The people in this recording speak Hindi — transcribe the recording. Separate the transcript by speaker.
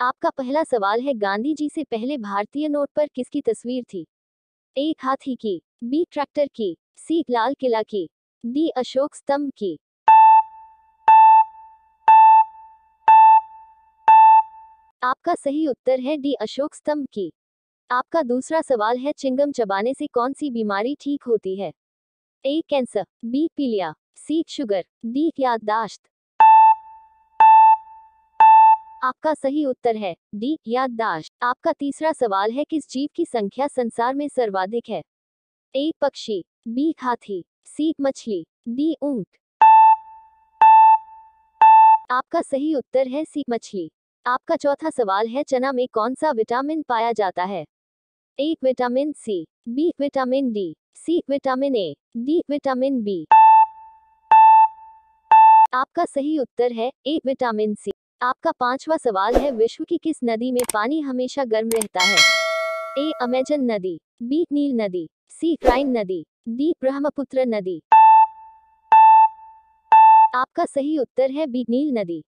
Speaker 1: आपका पहला सवाल है गांधी जी से पहले भारतीय नोट पर किसकी तस्वीर थी ए हाथी की बी ट्रैक्टर की सी लाल किला की डी अशोक स्तंभ की आपका सही उत्तर है डी अशोक स्तंभ की आपका दूसरा सवाल है चिंगम चबाने से कौन सी बीमारी ठीक होती है ए कैंसर बी पीलिया सी शुगर डी याददाश्त आपका सही उत्तर है डी याददाश्त आपका तीसरा सवाल है किस जीव की संख्या संसार में सर्वाधिक है ए पक्षी बी हाथी सी मछली डी ऊंट आपका सही उत्तर है सी मछली आपका चौथा सवाल है चना में कौन सा विटामिन पाया जाता है A vitamin C B vitamin D C vitamin A D vitamin B आपका सही उत्तर है ए विटामिन सी आपका पांचवा सवाल है विश्व की किस नदी में पानी हमेशा गर्म रहता है ए अमेजन नदी बी नील नदी सी क्राइन नदी डी ब्रह्मपुत्र नदी आपका सही उत्तर है बी नील नदी